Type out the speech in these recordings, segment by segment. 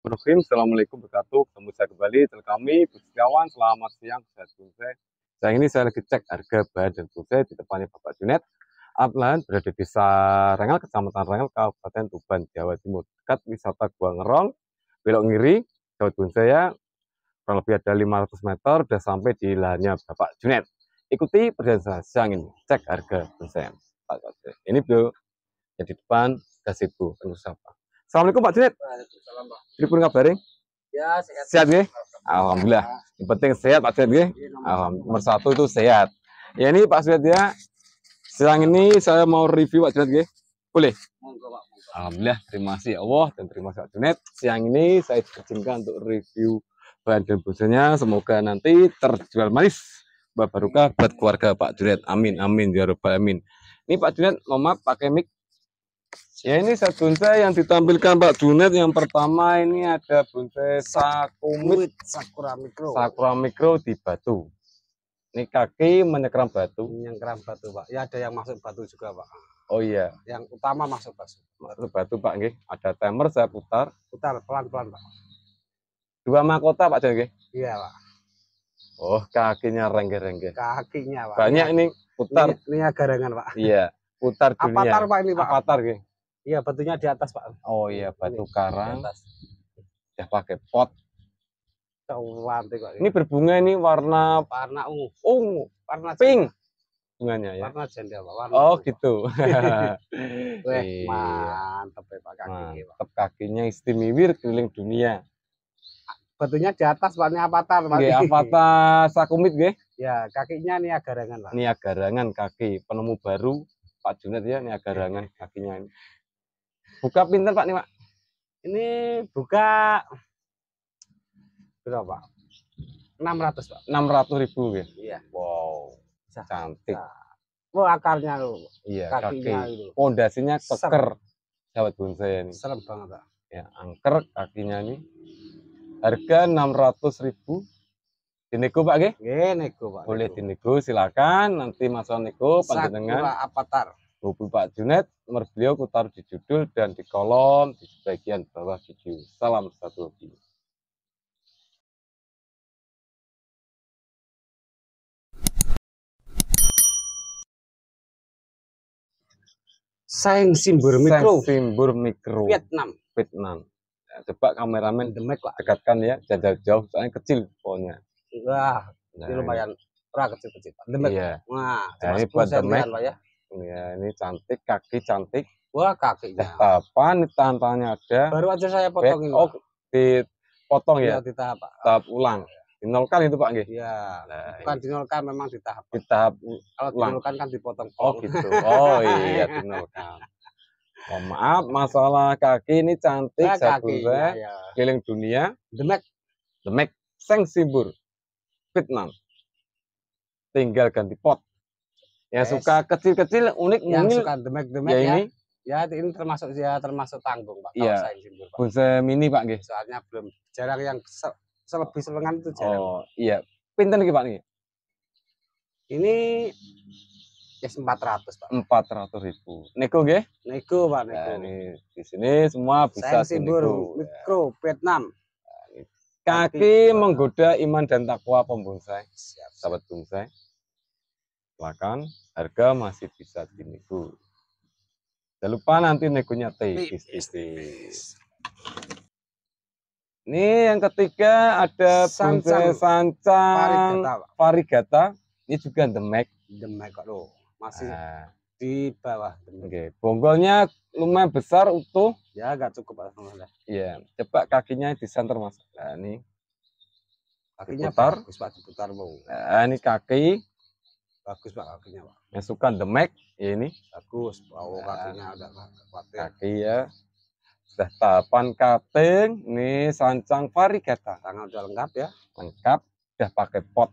Bismillahirrahmanirrahim. Assalamualaikum wabarakatuh. Ketemu saya kembali. Terima kami, Bersiawan. Selamat siang. Saya Saya. Saya ini saya lagi cek harga bahan dan pulsa di depannya Bapak Junet. Upland berada di desa Rengel, kecamatan Rengal, Kabupaten Tuban, Jawa Timur. Dekat wisata Gua Ngerong, belok ngiri, jauh saya kurang lebih ada 500 meter, sudah sampai di lahannya Bapak Junet. Ikuti perjalanan siang ini, cek harga pulsa. Ini beliau, yang di depan, kasih bu, terus apa? Assalamualaikum Pak Junet. Waalaikumsalam Pak. Pripun Ya, sehat. Sehat ya? Alhamdulillah. Yang penting sehat Pak Junet nggih. Iya, Alhamdulillah. satu itu sehat. Ya ini Pak Junet ya. Siang ini saya mau review Pak Junet nggih. Boleh? Monggo Pak. Alhamdulillah, terima kasih Allah dan terima kasih Pak Junet. Siang ini saya diizinkan untuk review bahan dan busanya. Semoga nanti terjual manis. Bapak Barokah buat keluarga Pak Junet. Amin, amin, ya robbal amin. Ini Pak Junet, mohon maaf pakai mic Ya ini saat bonsai yang ditampilkan Pak Junet yang pertama ini ada bonsai sakumit sakura mikro. Sakura mikro di batu. Ini kaki menyekram batu. Menyekram batu Pak. Ya ada yang masuk batu juga Pak. Oh iya. Yang utama masuk batu. Masuk batu Pak nggih. Ada timer saya putar. Putar pelan-pelan Pak. Dua mahkota Pak Junet Iya Pak. Oh kakinya rengge-rengge. Kakinya Pak. Banyak iya. ini putar. Ini, ini agarangan Pak. Iya. Putar dunia. Apatar Pak ini Pak. Apatar pak. Iya, batunya di atas, Pak. Oh iya, batu ini, karang. Di atas. Ya pakai pot. Cantik, Pak. Ini berbunga ini warna warna ungu. Ungu, warna pink. Jendela. Bunganya ya. Warna jendela, warna. Oh, ungu, gitu. Wah, mantap ya, Pak kaki. Mantap kakinya istimewa keliling dunia batunya di atas Pak Avatar Pak. Nggih, Avatar Sakumit nggih. Ya, kakinya ini agarangan Pak. Ini agarangan kaki penemu baru Pak Junet ya ini agarangan iya. kakinya ini buka pinter Pak nih Pak ini buka berapa 600 Pak 600 ribu gitu iya wow cantik nah. Wah, akarnya lu Iya, kakinya kaki. itu. Pondasinya keker. Sahabat bonsai ini. Serem banget, Pak. Ya, angker kakinya ini. Harga 600 ribu. Dinego, Pak, ge? Ge, nego, Pak. Boleh dinego, silakan nanti masuk nego panjenengan. Sakura Avatar. 24 Pak Junet, nomor beliau kutar di judul dan di kolom di bagian bawah video. Salam satu hobi. sayang simbur mikro. simbur mikro. Vietnam. Vietnam. Ya, coba kameramen Demek lah. Dekatkan ya, jauh jauh soalnya kecil pokoknya. Wah, nah, lumayan. Nah, kecil-kecil. Demek. Iya. Wah, nah, ini buat Demek. Ya ya ini cantik kaki cantik wah kaki eh, apa nih tantangannya ada baru aja saya potong ini oh dipotong ya, ya di tahap tahap ulang iya. dinolkan itu pak nggih ya nah, bukan ini. dinolkan memang di tahap di tahap kalau ulang. dinolkan kan dipotong oh gitu oh iya dinolkan oh, maaf masalah kaki ini cantik nah, kaki, ya, ya. keliling dunia demek demek seng sibur Vietnam tinggal ganti pot Ya yes. suka kecil-kecil unik yang mungil. suka demek-demek ya, ya ini ya ini termasuk ya termasuk tanggung pak ya. saya bonsai mini pak gitu soalnya belum jarang yang se selebih selengan itu jarang oh iya pinter nih pak nih ini ya yes, ratus pak Empat ratus ribu neko gak neko pak neko nah, ini di sini semua bisa saya mikro ya. Vietnam nah, kaki eh, menggoda iman dan takwa pembonsai siap, siap. sahabat bonsai silakan harga masih bisa dinego jangan lupa nanti negonya tipis tipis ini yang ketiga ada bonsai sancang parigata ini juga demek demek kok loh masih nah di bawah. Oke, okay. bonggolnya lumayan besar utuh. Ya, agak cukup alhamdulillah. Iya, coba kakinya di center Mas. Nah, ini kakinya diputar. bagus Pak diputar, Bung. Nah, ini kaki bagus pak kakinya pak yang suka demek ya ini bagus bau nah. kakinya ada kaki, kaki ya sudah tapan kating, nih sancang varigata tangan udah lengkap ya lengkap udah pakai pot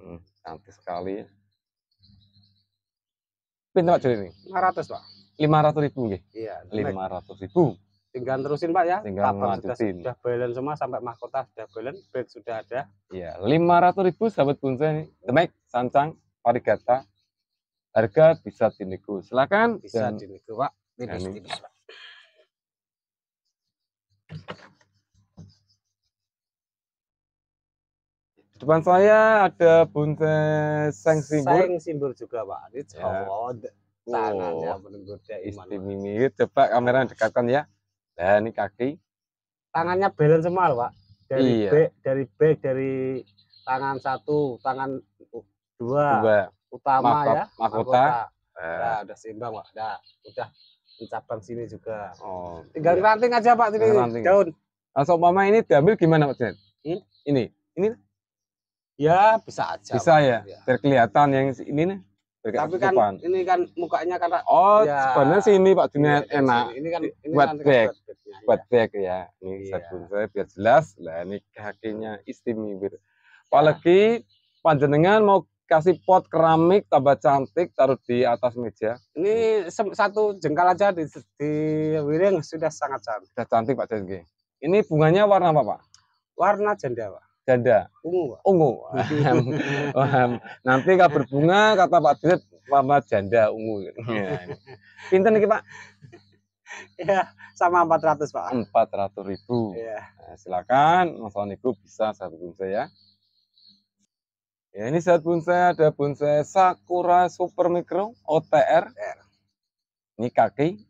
hmm, cantik sekali ya pintu pak Juli ini ratus pak Lima ratus ribu ya? iya ratus ribu tinggal terusin pak ya tinggal sudah, sudah balance semua sampai mahkota sudah belen, bed sudah ada iya lima ratus ribu sahabat ini demek sancang parigata harga bisa dinego silakan bisa dan, dinego pak tipis, ini. tipis, pak. depan saya ada bonsai seng simbol seng simbol juga pak ini ya. Oh, tangannya oh, menunggu dia istimewa Coba kamera dekatkan ya. Nah, ini kaki. Tangannya balance semua, Pak. Dari iya. back, dari back, dari tangan satu, tangan dua, dua. utama Makot, ya. Mahkota. Eh. Nah, udah seimbang, Pak. Nah, udah mencabang sini juga. Oh. Tinggal iya. ranting aja, Pak, sini ranting. daun. Langsung nah, mama ini diambil gimana, Pak ini Hmm? Ini. Ini. Ya, bisa aja. Bisa ya. ya. Terkelihatan yang ini nih tapi kan depan. ini kan mukanya karena oh ya, sebenarnya sih ini pak ini ya, enak ini kan ini buat kan back buat back ya ini iya. sabun saya biar jelas lah ini kakinya istimewa ya. apalagi ya. panjenengan mau kasih pot keramik tambah cantik taruh di atas meja ini satu jengkal aja di, di wiring sudah sangat cantik sudah cantik pak Jenggi. ini bunganya warna apa pak warna jendela. pak janda ungu ungu nanti kalau berbunga kata Pak Dirut mama janda ungu ya. pinter nih Pak ya sama empat ratus Pak empat ratus ribu ya. nah, silakan Mas Ibu bisa saya dukung saya ya ini saat bonsai ada bonsai Sakura Super mikro OTR R. ini kaki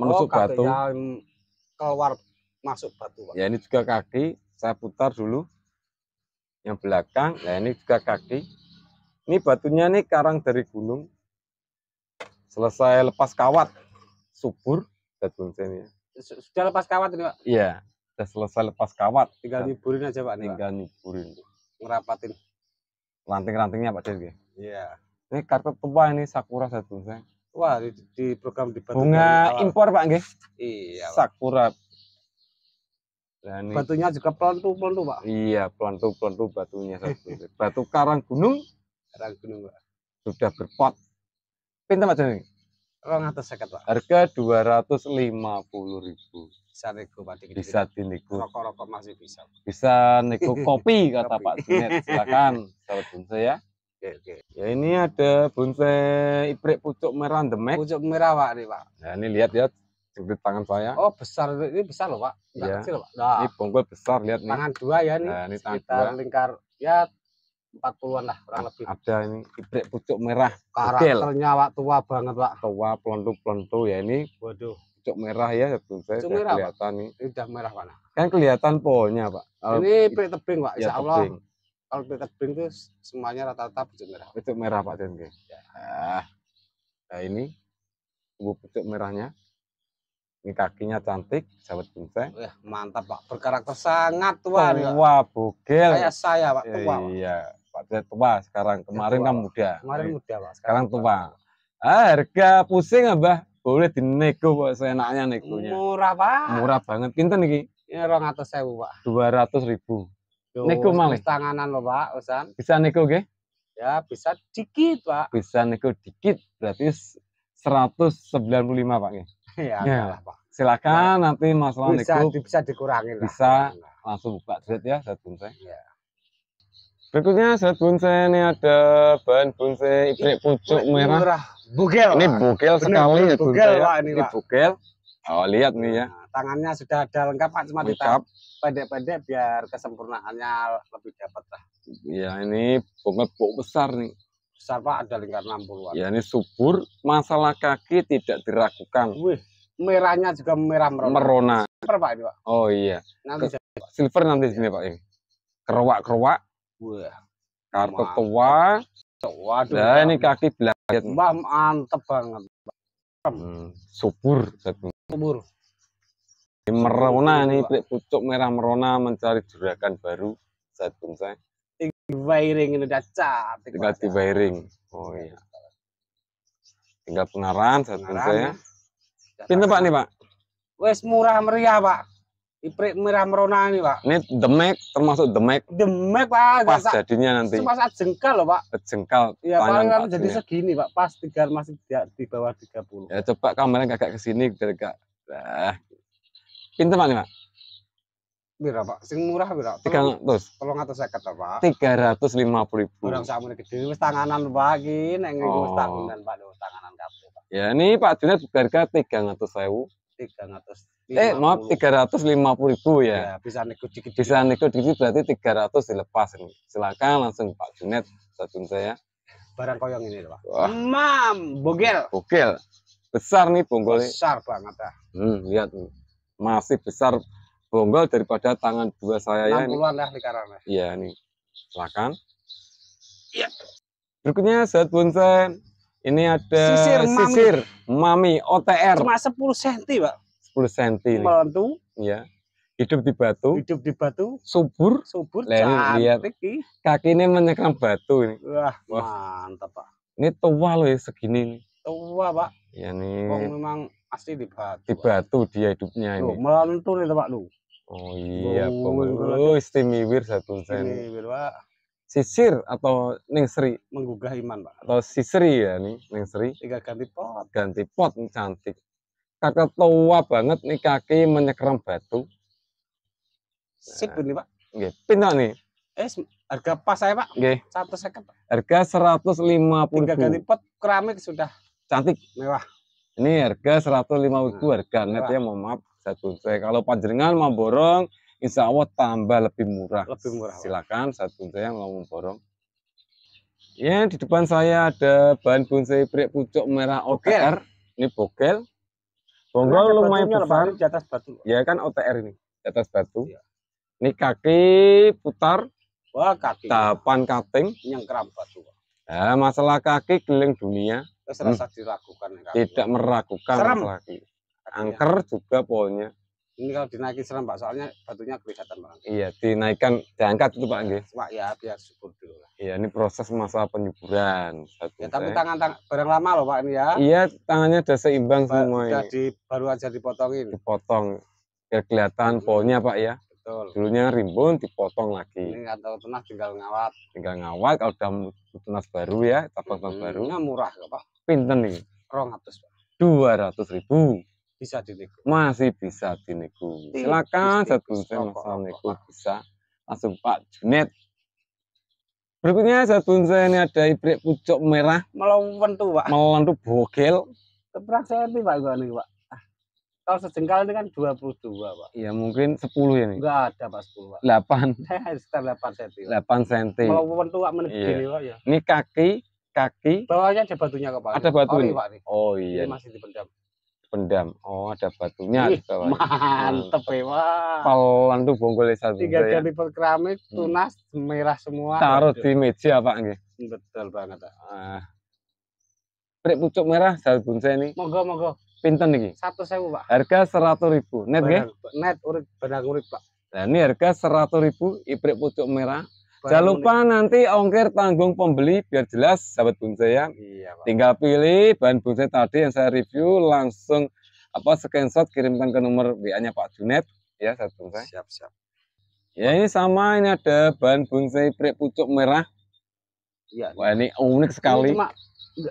menusuk oh, batu keluar masuk batu Pak. ya ini juga kaki saya putar dulu yang belakang nah ini juga kaki ini batunya nih karang dari gunung selesai lepas kawat subur datun sudah lepas kawat ini pak iya sudah selesai lepas kawat tinggal Dan niburin aja pak tinggal pak. niburin ngerapatin ranting-rantingnya pak Dirge ya? iya ini kartu tua ini sakura satu saya wah di, di program di bunga impor pak nggih iya sakura dan batunya juga pelentu-pelentu, Pak. Iya, pelentu-pelentu batunya. Batu karang gunung. Karang gunung, Pak. Sudah berpot. Pinter macam ini orang atas seket, Pak. Harga dua ratus lima puluh ribu. Bisa nego, Pak. Dikit Bisa dinego. Rokok-rokok masih bisa. Bisa nego kopi, kata Pak Junet. Silakan, sahabat bonsai ya. Oke, oke. Ya ini ada bonsai iprik pucuk merah demek. Pucuk merah, Pak, nih, Pak. Nah, ini lihat ya, Sempit tangan saya. Oh besar ini besar loh pak. Enggak ya. kecil pak. Nah, ini bonggol besar lihat nih. Tangan dua ya nih. Nah, ini sekitar dua. lingkar ya 40-an lah kurang nah, lebih. Ada ini ibrek pucuk merah. Karakternya pak tua banget pak. Tua plontu plontu ya ini. Waduh. Pucuk merah ya satu saya pucuk merah, kelihatan pak. nih. Ini udah merah pak. Nah. Kan kelihatan pohonnya pak. Ini ibrek tebing pak. Iya, Insya ya, Allah. Kalau ibrek tebing itu semuanya rata-rata pucuk merah. Pucuk merah pak Denke. Ya. Nah, ini tubuh pucuk merahnya. Ini kakinya cantik, sahabat bonsai. mantap Pak, berkarakter sangat tua. Tua bugel bugil. Kayak saya Pak, tua. Iya, Pak Tua, tua sekarang. Iya, Kemarin tua, kan muda. Kemarin muda Pak. Sekarang, sekarang tua. Ah, harga pusing abah. Boleh dinego Pak, seenaknya negonya. Murah Pak. Murah banget. Kinten nih Ini orang atas saya Pak. Dua ratus ribu. Yo, nego malih. Tanganan loh Pak, Usan. Bisa nego gak? Ya, bisa dikit Pak. Bisa nego dikit, berarti 195 Pak. ya ya, ya. silakan nah, nanti Mas Lawan bisa, itu bisa dikurangin bisa langsung buka duit ya saat bonsai ya. berikutnya saat bonsai ini ada bahan bonsai ibrik pucuk merah. merah bugel ini bugel Bener, sekali ya bugel ya. Pak, ini, Pak. ini bugel oh lihat nih ya nah, tangannya sudah ada lengkap Pak cuma kita pendek-pendek biar kesempurnaannya lebih dapat lah ya ini bunga besar nih besar ada lingkar 60-an. Ya ini subur, masalah kaki tidak diragukan. Wih, merahnya juga merah merona. Merona. Silver Pak ini Pak. Oh iya. Nanti Ke, saya, silver nanti sini Pak ini. Kerowak-kerowak. Wah. Kartu tua. Waduh. Nah, ini kaki belakang. Mbak mantep banget. Pak. Hmm, subur. Subur. Ini merona nih, pucuk merah merona mencari juragan baru. saat saya wiring ini udah cantik tinggal ya. di wiring oh iya tinggal saya tentu ya. pintu pak nih pak wes murah meriah pak iprik merah merona ini pak ini demek termasuk demek demek pak pas jasa, jadinya nanti Pas saat jengkal loh pak jengkal Iya, paling kan jadi segini pak pas tiga masih di, di bawah 30 ya coba kameranya kakak kesini dari kak nah. pintu pak nih pak Bira Pak? Sing murah bira? Tiga ratus. Tolong atau kata Pak? Tiga ratus lima puluh ribu. Kurang sama gede, wis tanganan Pak neng oh. wis tanganan Pak lho, tanganan kabeh Pak. Ya ini Pak Junet harga tiga ratus ribu. Eh, tiga ratus. Eh maaf tiga ratus lima puluh ribu ya. ya bisa nego dikit. Bisa nego dikit berarti tiga ratus dilepas ini. Silakan langsung Pak Junet, satu saya. Barang koyong ini Pak. Wah. Mam, bogel. Bogel. Besar nih bonggolnya. Besar banget ya. Hmm, lihat masih besar bonggol daripada tangan dua saya ya. ini. lah Iya nih. Silakan. Iya. Berikutnya saat bonsai. Ini ada sisir, sisir mami. mami OTR. Cuma 10 cm, Pak. 10 cm. Melentu. Iya. Hidup di batu. Hidup di batu. Subur. Subur. Lain lihat. Kaki ini menyekam batu ini. Wah, Wah. mantap, Pak. Ini tua loh ya segini nih. Tua, Pak. Ya nih. Kok memang asli di batu. Di batu dia hidupnya Loh, ini. Melentu nih, Pak, lu. Oh iya, pengurus tim Iwir satu sen. Sisir atau Neng Sri? Menggugah iman pak. Atau Sisri ya nih Neng Sri? Tiga ganti pot. Ganti pot cantik. Kakak tua banget nih kaki menyekram batu. Sip nah. ini pak. Oke, pindah nih. Eh, harga pas saya pak. Oke. Satu second pak. Harga seratus lima puluh. Tiga ganti pot keramik sudah. Cantik. Mewah. Ini harga seratus lima puluh nah. harga net ya, mohon maaf satu C. Kalau panjenengan mau borong, insya Allah tambah lebih murah. Lebih murah. Silakan satu C yang mau borong. Ya, di depan saya ada bahan bonsai prik pucuk merah OTR. Okay. Ini bogel. Bonggol lumayan besar. Di atas batu. Ya kan OTR ini, di atas batu. Ya. Ini kaki putar. Wah, kaki. Tapan kating. Yang keram batu. Nah, masalah kaki keliling dunia. Terus diragukan. Tidak meragukan Seram. masalah Iya. angker ya. juga pohonnya ini kalau dinaikin serem pak soalnya batunya kelihatan pak iya dinaikkan diangkat itu pak nggih pak ya biar subur dulu lah iya ini proses masa penyuburan Batu ya tapi tangan tang barang lama loh pak ini ya iya tangannya udah seimbang ba semua di, baru aja dipotongin dipotong biar kelihatan pohonnya pak ya betul dulunya rimbun dipotong lagi ini kalau tunas tinggal ngawat tinggal ngawat kalau udah tunas baru ya tapak hmm, baru Ini murah kok pak pinten nih 200 pak Dua ratus ribu bisa diniku masih bisa diniku iya, silakan satu sama niku bisa langsung Pak Junet berikutnya satu ini ada ibrik pucuk merah melompat tuh pak tuh bogel keperak saya ini pak gua nih pak ah. kalau sejengkal ini kan 22 pak iya mungkin 10 ya nih enggak ada pak 10 pak 8 saya sekitar 8 cm 8 cm kalau tuh pak iya. Ya, pak ya ini kaki kaki bawahnya ada batunya kok pak ada batu oh, ini. Pak, nih. oh iya ini masih dipendam pendam oh ada batunya Ih, di bawah mantep ya wah pelan tuh bonggolnya satu tiga kali per keramik hmm. tunas hmm. merah semua taruh di meja pak ini betul banget ah Prik pucuk merah satu bonsai ini. Monggo monggo. Pinten ini? Satu sewa, pak. Harga seratus ribu. Net nggih? Net urip benang urip pak. Nah ini harga seratus ribu iprik pucuk merah Jangan lupa nanti ongkir tanggung pembeli biar jelas sahabat bonsai ya. Iya, Pak. Tinggal pilih bahan bonsai tadi yang saya review langsung apa screenshot kirimkan ke nomor WA-nya Pak Junet ya sahabat bonsai. Siap, siap. Ya ini sama ini ada bahan bonsai prik pucuk merah. Iya. Wah ini unik sekali. Ini cuma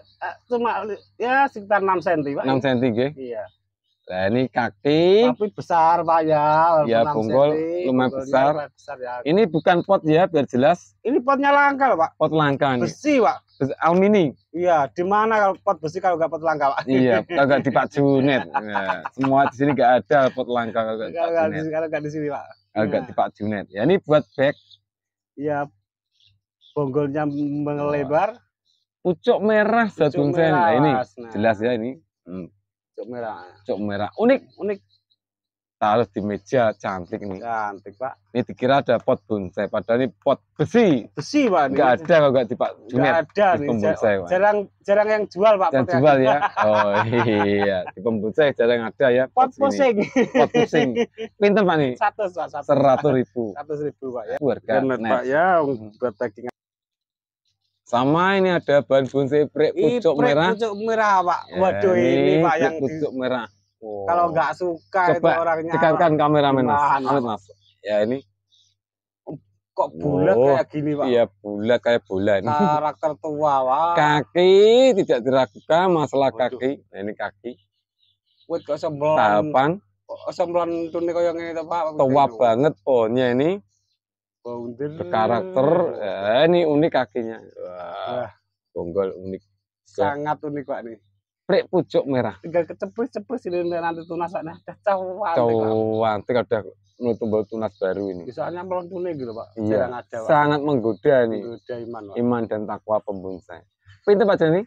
eh, cuma ya sekitar 6 cm, Pak. 6 cm nggih. Iya. Nah, ini kaki. Tapi besar, Pak ya. Ya, bungkul lumayan besar. besar ya. Ini bukan pot ya, biar jelas. Ini potnya langka, Pak. Pot langka nih. Besi, Pak. Besi, almini. Iya, di mana kalau pot besi kalau enggak pot langka, Pak? Iya, kalau nggak di Pak Junet. ya. semua di sini enggak ada pot langka kalau nggak di sini, Pak. Kalau nggak iya. di Pak Junet. Ya, ini buat back. Iya. Bonggolnya melebar. Pucuk merah satu sen. Nah, ini nah. jelas ya ini. Hmm Cuk merah. Cuk merah. Unik, unik. Taruh di meja cantik nih. Cantik, Pak. Ini dikira ada pot bonsai, padahal ini pot besi. Besi, Pak. Enggak ada kalau enggak di Pak Junet. Enggak ada di nih. Bonsai, Pak. Jarang jarang yang jual, Pak. Yang jual ya. Oh iya, di pembonsai jarang ada ya. Pot, pot pusing. Pot pusing. pinter Pak nih? Satu, Seratus ribu. Seratus ribu, Pak ya. buat Benar, Pak ya. Buat hmm. backing sama ini ada bahan bonsai prek pucuk merah. Pucuk merah, Pak. Ya, Waduh ini, ini Pak yang pucuk merah. Oh. Kalau nggak suka Coba itu orangnya. Dekatkan kamera Mas. Amin, Mas. Ya ini kok bulat oh, kayak gini pak iya bulat kayak ini karakter tua pak kaki tidak diragukan masalah Waduh. kaki nah, ini kaki Wih, kok sembelan Tapan. kok sembelon tuh nih ini pak tua banget pohonnya ini Bounder. Berkarakter. Eh, ini unik kakinya. Wah. Bonggol unik. Sangat unik Pak nih. Prik pucuk merah. Tinggal kecepus-cepus ini nanti tunas sana. cawan. Cawan. Tinggal udah nutumbal tunas baru ini. Soalnya melontune gitu Pak. Iya. Sangat menggoda ini. Menggoda iman. Pak. Iman dan takwa pembungsa. Pintu Pak Jani.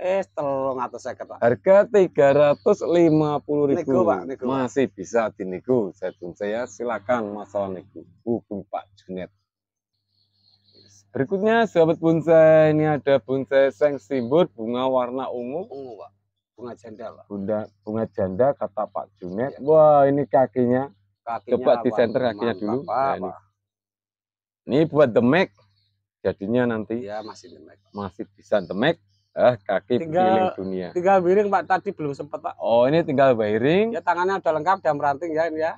Eh, telung atau saya kata Harga tiga ratus lima puluh ribu. Nego, pak, nego, Masih bisa di niku saya pun saya silakan masalah nego. Hubung Pak Junet. Berikutnya sahabat bonsai ini ada bonsai seng simbur bunga warna ungu. Ungu pak. Bunga janda pak. Bunda, bunga janda kata Pak Junet. Ya. Wah ini kakinya. kakinya Coba di center kakinya dulu. Apa, nah, ini. ini buat demek. Jadinya nanti. Ya masih demek. Masih bisa demek Eh, kaki tinggal, dunia. Tinggal bearing Pak, tadi belum sempat Pak. Oh, ini tinggal bearing. Ya tangannya udah lengkap, udah meranting ya ini ya.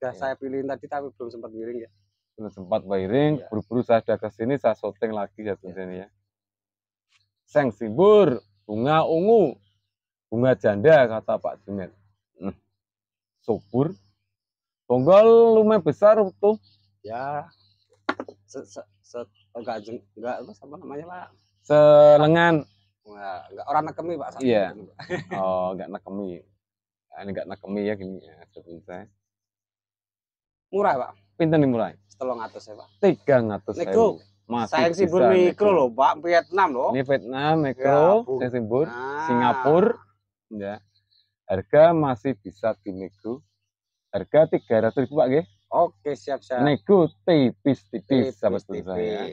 sudah ya. saya pilihin tadi tapi belum sempat bearing ya. Belum sempat bearing, ya. buru-buru saya sudah ke sini, saya syuting lagi ya, ya. sini ya. Seng sibur, bunga ungu, bunga janda kata Pak Junet. Hmm. Subur, bonggol lumayan besar tuh. Ya, se, se, se, oh, enggak, enggak, apa sama namanya Pak? Selengan enggak orang nakemi Pak. Iya. Oh, enggak nakemi ah, Ini enggak nakemi ya gini ya, saya. Murah, Pak. pinter nih murah? atas ya, Pak. 300. Nego. saya sih pun mikro loh, Pak. Vietnam loh. Ini Vietnam, ya mikro, saya sibur. Nah. Singapura. Ya. Harga masih bisa di nego. Harga ratus ribu Pak, gih Oke, siap-siap. Nego tipis-tipis, sahabat saya.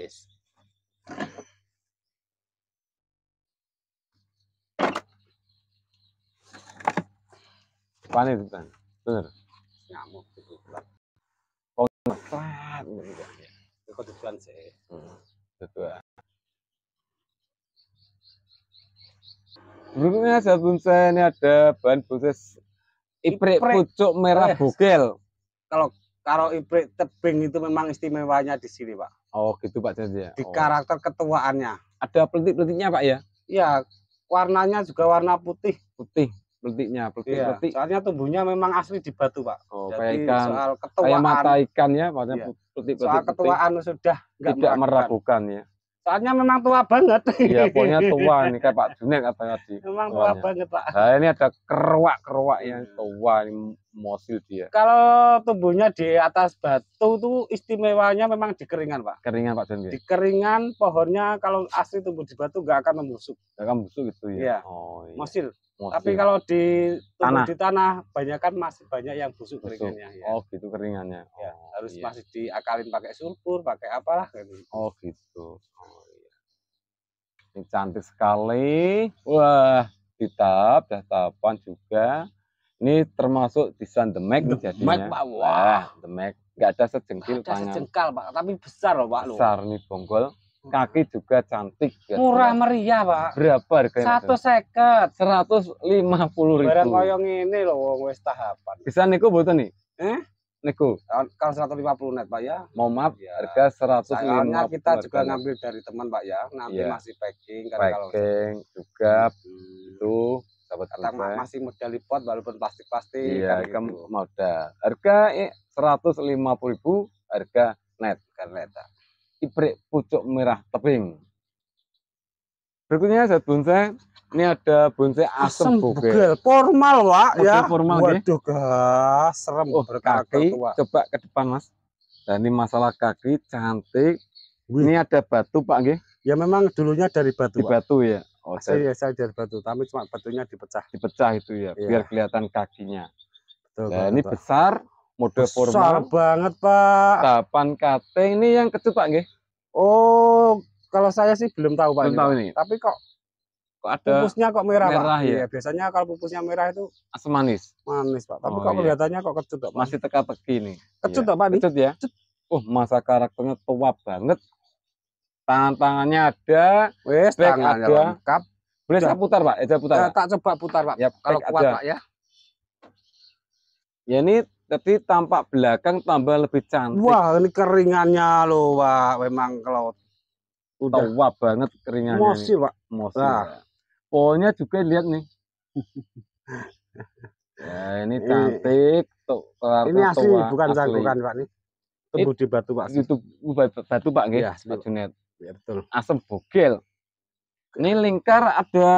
itu kan. Benar. nyamuk kan. oh ngetlat gitu ya itu tujuan sih hmm, tujuan Berikutnya ada saya ini ada bahan buncis iprik, iprik. pucuk merah bukel. bugel. Kalau kalau iprik tebing itu memang istimewanya di sini, Pak. Oh, gitu Pak Jadi ya. Di oh. karakter ketuaannya. Ada pelitik-pelitiknya, Pak ya? Iya, warnanya juga warna putih. Putih pelitiknya, pelitik, iya, Soalnya tumbuhnya memang asli di batu, Pak. Oh, Jadi kayak ikan, soal ketuaan, kayak mata ikan ya, maksudnya iya. pelitik, pelitik, Soal ketuaan pelitik, sudah tidak meragukan ya. Soalnya memang tua banget. Iya, pokoknya tua nih kayak Pak Junet katanya tadi. Memang tua banget, Pak. Nah, ini ada keruak-keruak yang iya. tua ini mosil dia. Kalau tumbuhnya di atas batu tuh istimewanya memang dikeringan Pak. Keringan, Pak Junet. dikeringan pohonnya kalau asli tumbuh di batu nggak akan membusuk. Nggak akan membusuk gitu ya. Iya. Oh, iya. Mosil. Maksudnya. Tapi iya. kalau di tanah. di tanah banyak kan masih banyak yang busuk, busuk. keringannya. Ya. Oh gitu keringannya. Ya, oh, ya, harus iya. masih diakalin pakai sulfur, pakai apalah. gitu. Oh gitu. Oh, iya. Ini cantik sekali. Wah di tahap, dah juga. Ini termasuk desain demek the jadinya. Demek pak, wah. Nah, the Mac. Gak ada sejengkal. Gak ada sejengkal pak, tapi besar loh pak. Besar nih bonggol. Hmm. kaki juga cantik ya. murah meriah pak berapa harga satu seket seratus lima puluh ribu barang koyong ini loh wong wes tahapan bisa niku butuh nih eh niku kalau kan seratus lima puluh net pak ya mau maaf ya. harga seratus lima puluh kita juga ngambil dari teman pak ya nanti ya. masih packing kan packing kalau... juga hmm. itu dapat Kata masih modal lipat walaupun plastik pasti. iya kan Mau modal harga eh, seratus lima puluh ribu harga net karena. net iprik pucuk merah tebing. Berikutnya zat bonsai ini ada bonsai asem, asem bugel. bugel. Formal, Wak, ya. Formal ya. Waduh, gas, serem oh, kaki. Tua. Coba ke depan, Mas. Dan ini masalah kaki cantik. Wih. Ini ada batu, Pak, nggih. Ya memang dulunya dari batu. Di batu ya. Oh, saya, ya, saya dari batu, tapi cuma batunya dipecah. Dipecah itu ya, ya. biar iya. kelihatan kakinya. Betul, nah, ini besar, mode formal banget Pak 8 KT ini yang kecil Pak nge? Oh kalau saya sih belum tahu Pak belum ini, tahu ini. tapi kok kok ada pupusnya kok merah, merah Pak ya? Iya, biasanya kalau pupusnya merah itu asam manis manis Pak tapi oh, kok iya. kelihatannya kok kecut Pak masih teka-teki nih kecut iya. Pak kecut ya kecut. Oh masa karakternya tua banget tangan-tangannya ada wes tangannya ada lengkap boleh saya putar pak Eja putar ya, tak coba putar pak ya, kalau kuat ada. pak ya ya ini jadi tampak belakang tambah lebih cantik. Wah, ini keringannya loh, Pak. Memang kalau udah Tawa banget keringannya. Mosi, Pak. Mosi. Nah. Ya. Polnya juga lihat nih. ya, ini cantik. Tuh, ini asli, tua, bukan asli. cangkukan, Pak. Ini tumbuh di batu, Pak. Itu batu, Pak, nggih, ya, Pak Junet. Ya, betul. Asem bogel. Ini lingkar ada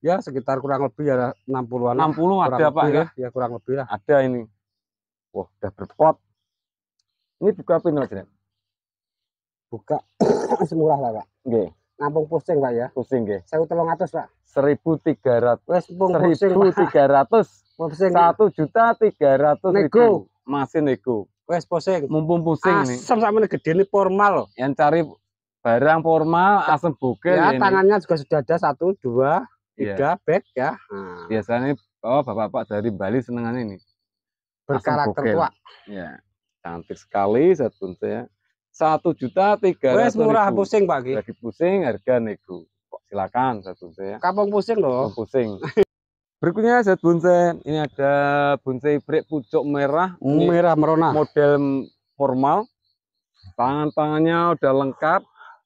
ya sekitar kurang lebih ya 60-an. 60 ada Pak ya. ya kurang lebih lah. Ada ini wah udah berpot ini buka lagi jeneng buka semurah lah pak nggih nampung pusing pak ya pusing nggih saya tolong atas pak seribu tiga ratus seribu tiga ratus satu juta tiga ratus nego masih nego wes pusing mumpung pusing asam nih asem sama gede ini formal yang cari barang formal asam buke ya ini. tangannya juga sudah ada satu dua tiga yeah. bag ya nah. biasanya oh bapak-bapak dari Bali senengan ini berkarakter tua. Ya, cantik sekali satu ya. Satu juta tiga ratus murah ribu. pusing pagi. Lagi pusing harga nego. Silakan satu ya. Kampung pusing loh. Kampung pusing. Berikutnya satu bonsai. Ini ada bonsai break pucuk merah. Ini merah merona. Model formal. Tangan-tangannya udah lengkap.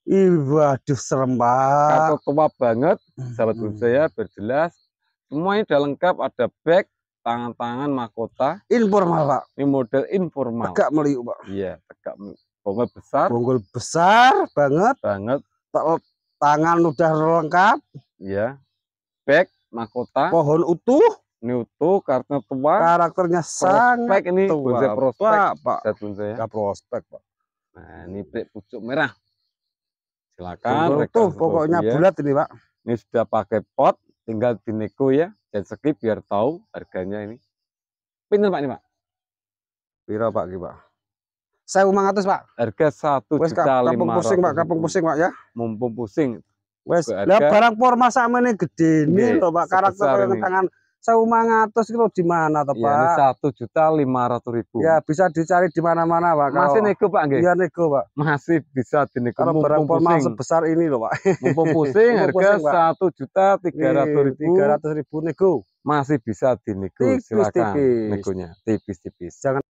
Ih, waduh serem banget. Kartu tua banget. Sahabat hmm. bonsai ya berjelas. Semuanya udah lengkap. Ada bag, tangan-tangan mahkota informal pak ini model informal tegak meliuk pak iya tegak bonggol besar bonggol besar banget banget tangan udah lengkap iya back mahkota pohon utuh ini utuh karena tua karakternya sangat prospek ini tua bonsai prospek pak saya ya. prospek pak nah ini pek pucuk merah silakan utuh pokoknya iya. bulat ini pak ini sudah pakai pot tinggal dinego ya dan skip biar tahu harganya ini. Pinter Pak ini Pak. biro Pak gimana? Pak? Saya atas Pak. Harga satu juta lima kampung pusing Pak, kampung pusing Pak ya. Mumpung pusing. Wes, lah barang porma sama ini gede ini loh Pak karakter tangan ratus itu di mana toh iya, Pak? Ya, satu juta lima ratus ribu. Ya bisa dicari di mana-mana Pak. Kalau, masih nego Pak Iya nego Pak. Masih bisa dinego. Kalau barang sebesar ini loh Pak. Mumpung pusing harga satu juta tiga ratus ribu. Iya, tiga ratus ribu nego. Masih bisa dinego silakan tipis. negonya tipis-tipis. Jangan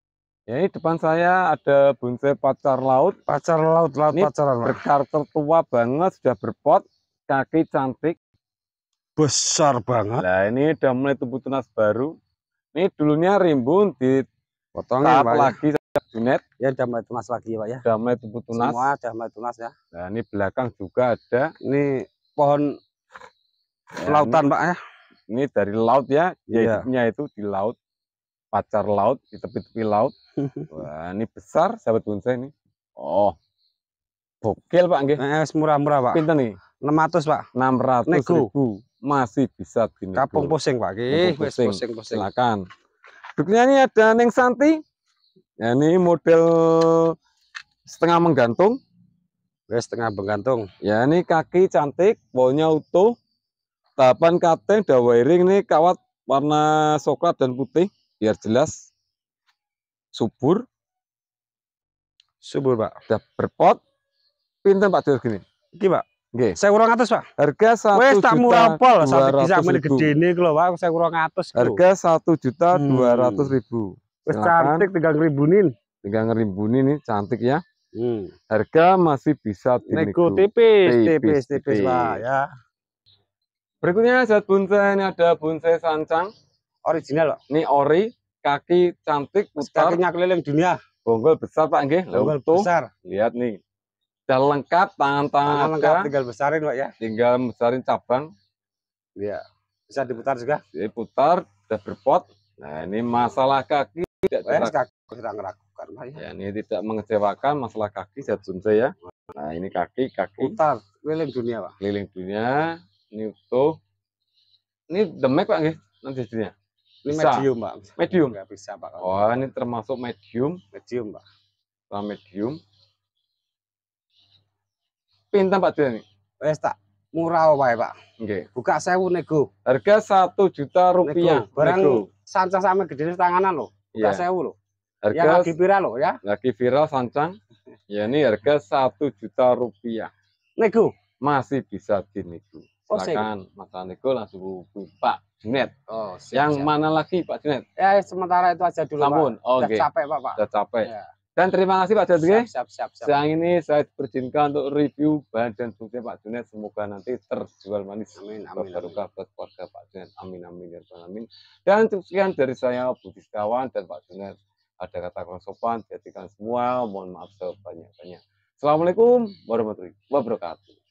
Ya, ini depan saya ada bonsai pacar laut. Pacar laut, laut ini pacaran. Berkarakter tua banget, sudah berpot, kaki cantik, besar banget. Nah, ini udah mulai tumbuh tunas baru. Ini dulunya rimbun di potong ya, ya. lagi junet. Ya udah mulai tunas lagi ya Pak ya. Udah mulai tumbuh tunas. Semua udah mulai tunas ya. Nah, ini belakang juga ada. Ini pohon ya, lautan ini, Pak ya. Ini dari laut ya. jadinya iya. ya. itu di laut. Pacar laut, di tepi-tepi laut. Wah, ini besar sahabat bonsai ini. Oh. Bokil Pak nggih. Eh, murah-murah Pak. pinter nih? 600 Pak. 600 ratus ribu masih bisa gini kapung pusing Pak Ki wis pusing pusing silakan duknya ini ada Neng Santi ya, ini model setengah menggantung Wes setengah menggantung ya ini kaki cantik bolnya utuh tahapan kateng wiring ini kawat warna coklat dan putih biar jelas subur subur Pak udah berpot pinter Pak Dur gini iki Pak Nggih. 1.200, Pak. Harga 1 Wes tak murah pol sampe bisa mene gedene iki lho, Pak, 1.200. Harga hmm. ratus ribu. Wes cantik tinggal ngrimbunin. Tinggal ngrimbunin nih cantik ya. Hmm. Harga masih bisa dinego tipis, tipis, tipis, tipis, Pak, ya. Berikutnya zat bonsai ini ada bonsai sancang original loh. Ini ori, kaki cantik, putar. Kakinya keliling dunia. Bonggol besar Pak nggih. Bonggol besar. Lihat nih. Sudah lengkap tangan-tangan lengkap lengkap tinggal besarin Pak ya. Tinggal besarin cabang. Iya. Bisa diputar juga. Diputar sudah berpot. Nah, ini masalah kaki tidak oh, ya, kita ngerakukan Pak ya. ya. ini tidak mengecewakan masalah kaki saya tunjuk ya, Nah, ini kaki kaki putar keliling dunia Pak. Keliling dunia ini utuh. Ini demek Pak nanti jadinya. Ini bisa. medium, Pak. Medium. nggak bisa, Pak. Oh, ini termasuk medium. Medium, Pak. sama medium pinten Pak Dwi? Wes tak murah wae, Pak. Nggih. Buka sewu nego. Harga satu juta rupiah. Nego. Barang sancang sama gede tanganan loh. Buka yeah. sewu loh. Harga yang lagi viral loh ya. Lagi viral sancang. ya ini harga satu juta rupiah. Nego. Masih bisa dinego. Oh, Silakan oh, Mas Nego langsung hubungi Pak Junet. Oh, yang siap. mana lagi Pak Junet? Ya sementara itu aja dulu. namun Pak. Oh, okay. capek Pak, Sudah capek. Ya. Dan terima kasih Pak Jodge. Siap, siap, siap, siap. Siang ini saya percinkan untuk review bahan dan bukti Pak Junet. Semoga nanti terjual manis. Amin, amin. Barokah buat keluarga Pak Junet. Amin, amin, ya amin. Dan sekian dari saya Budi Sekawan dan Pak Junet. Ada kata kurang sopan, jadikan semua. Mohon maaf sebanyak-banyak. Assalamualaikum warahmatullahi wabarakatuh.